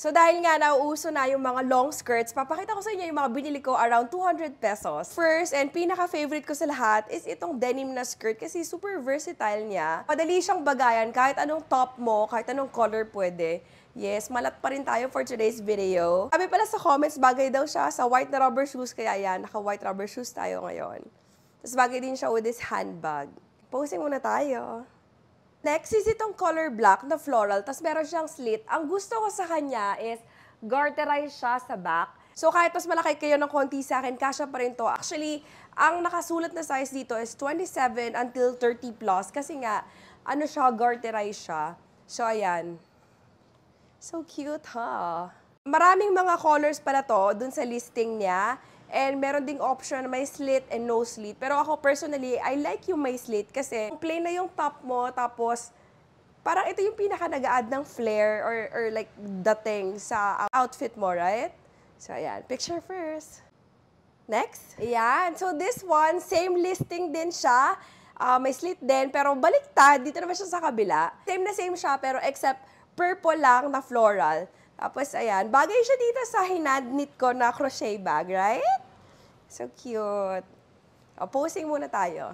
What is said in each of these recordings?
So dahil nga nauuso na yung mga long skirts, papakita ko sa inyo yung mga binili ko around 200 pesos. First and pinaka-favorite ko sa lahat is itong denim na skirt kasi super versatile niya. Madali siyang bagayan kahit anong top mo, kahit anong color pwede. Yes, malat pa rin tayo for today's video. Sabi pala sa comments, bagay daw siya sa white na rubber shoes, kaya yan, naka-white rubber shoes tayo ngayon. Tapos bagay din siya with this handbag. Posing muna tayo. Next is itong color black na floral, tapos meron siyang slit. Ang gusto ko sa kanya is garterize siya sa back. So kahit mas malaki kayo ng konti sa akin, kasha pa rin to. Actually, ang nakasulat na size dito is 27 until 30 plus kasi nga, ano siya, garterize siya. So ayan. So cute, ha? Huh? Maraming mga colors pala to dun sa listing niya. And meron ding option may slit and no slit. Pero ako personally, I like yung may slit kasi plain na yung top mo tapos parang ito yung pinaka nag add ng flair or, or like dating sa outfit mo, right? So ayan, picture first. Next. Ayan. So this one, same listing din siya. Uh, may slit din, pero baliktad. Dito naman siya sa kabila. Same na same siya, pero except purple lang na floral. Tapos, ayan. Bagay siya dito sa hinadnit ko na crochet bag, right? So cute. O, posing muna tayo.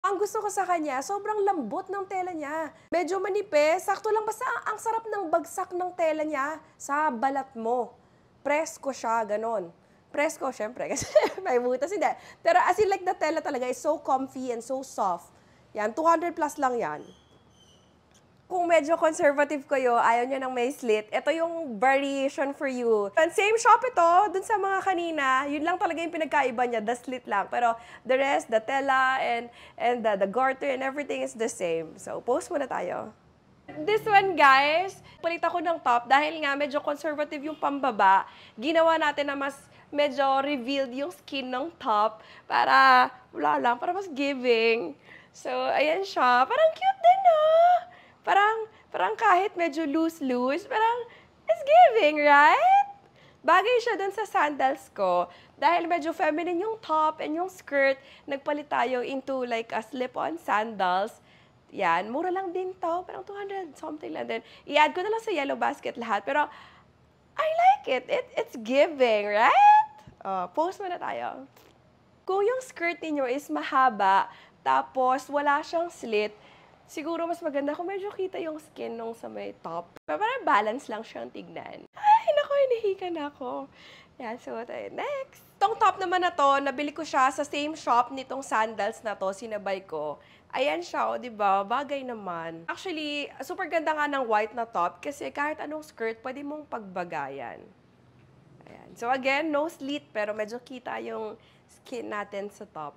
Ang gusto ko sa kanya, sobrang lambot ng tela niya. Medyo manipe, sakto lang basta ang sarap ng bagsak ng tela niya sa balat mo. Presko siya, ganon. Presko, syempre, kasi may butas, hindi. Pero as in like the tela talaga is so comfy and so soft. Yan, 200 plus lang yan kung medyo conservative kayo, ayaw niya ng may slit, ito yung variation for you. And same shop ito, dun sa mga kanina, yun lang talaga yung pinagkaiba niya, the slit lang. Pero the rest, the tela and, and the, the garter and everything is the same. So, post muna tayo. This one, guys, palit ako ng top dahil nga medyo conservative yung pambaba. Ginawa natin na mas medyo revealed yung skin ng top para, wala lang, para mas giving. So, ayan siya. Parang cute din, ah! Parang, parang kahit medyo loose-loose, parang it's giving, right? Bagay siya dun sa sandals ko dahil medyo feminine yung top and yung skirt. Nagpalit tayo into like a slip-on sandals. Yan, mura lang din to. Parang 200 something lang din. I-add ko na lang sa yellow basket lahat. Pero I like it. it it's giving, right? Oh, post mo na tayo. Kung yung skirt niyo is mahaba, tapos wala siyang slit, siguro mas maganda kung medyo kita yung skin nung sa may top. Parang balance lang siyang tignan. Ay, nako, hinihika na ako. Yeah, so tayo, next. Tong top naman na to, nabili ko siya sa same shop nitong sandals na to, sinabay ko. Ayan siya, o, oh, di ba? Bagay naman. Actually, super ganda nga ng white na top kasi kahit anong skirt, pwede mong pagbagayan. Ayan. So again, no slit, pero medyo kita yung skin natin sa top.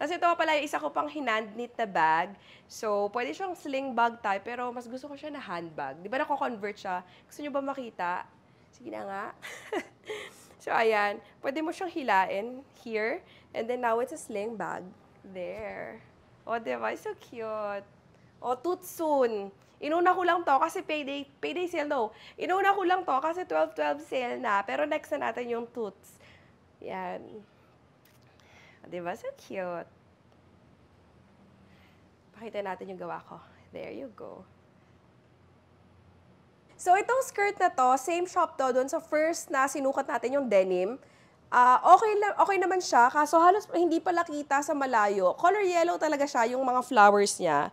Tapos ito pala yung isa ko pang hinandknit na bag. So, pwede siyang sling bag type, pero mas gusto ko siya na handbag. Di ba nako-convert siya? Gusto nyo ba makita? Sige na nga. so, ayan. Pwede mo siyang hilain here. And then now it's a sling bag. There. oh, diba? It's so cute. O, oh, toot Inuna ko lang to kasi payday, payday sale no. Inuna ko lang to kasi 12-12 sale na. Pero next na natin yung toots. Yan. Di ba? So cute. Pakita natin yung gawa ko. There you go. So, itong skirt na to, same shop to doon sa first na sinukat natin yung denim. Uh, okay, okay naman siya, kaso halos hindi pala kita sa malayo. Color yellow talaga siya, yung mga flowers niya.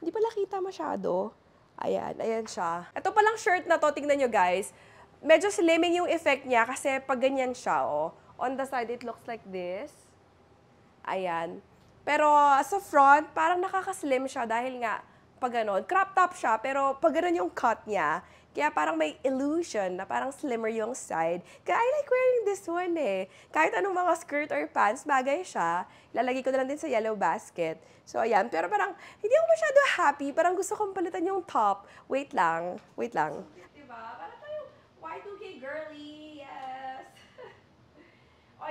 Hindi pala kita masyado. Ayan, ayan siya. Ito palang shirt na to, tingnan nyo guys. Medyo slimming yung effect niya kasi pag ganyan siya, oh. On the side, it looks like this. Ayan. Pero sa front, parang nakakaslim siya dahil nga pag ganun, crop top siya, pero pag ganun yung cut niya, kaya parang may illusion na parang slimmer yung side. Kaya I like wearing this one eh. Kahit anong mga skirt or pants, bagay siya. Lalagay ko na lang din sa yellow basket. So, ayan. Pero parang, hindi ako masyado happy. Parang gusto kong palitan yung top. Wait lang. Wait lang. Diba? Parang tayong Y2K girly.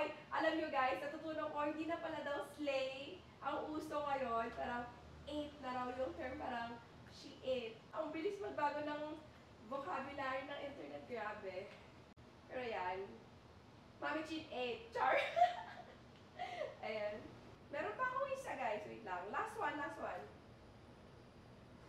Hoy, alam nyo guys, natutunan ko, hindi na pala daw slay ang uso ngayon. Parang ate na raw yung term, parang she ate. Ang bilis magbago ng vocabulary ng internet, grabe. Pero yan. Mami cheat ate. Char! Ayan. Meron pa ako isa guys, wait lang. Last one, last one.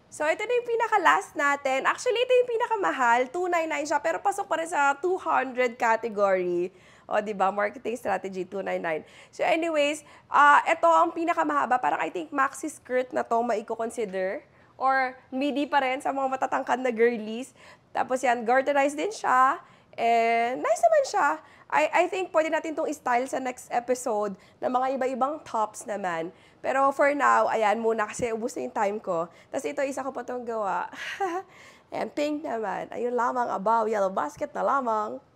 So, ito na yung pinaka-last natin. Actually, ito yung pinakamahal. 299 siya, pero pasok pa rin sa 200 category. O, di ba? Marketing Strategy 299. So anyways, uh, ah, ito ang pinakamahaba. Parang I think maxi skirt na to maiko-consider or midi pa rin sa mga matatangkad na girlies. Tapos yan, garterized din siya. And nice naman siya. I, I think pwede natin itong style sa next episode ng mga iba-ibang tops naman. Pero for now, ayan muna kasi ubus na yung time ko. Tapos ito, isa ko pa itong gawa. And pink naman. Ayun lamang, abaw, yellow basket na lamang.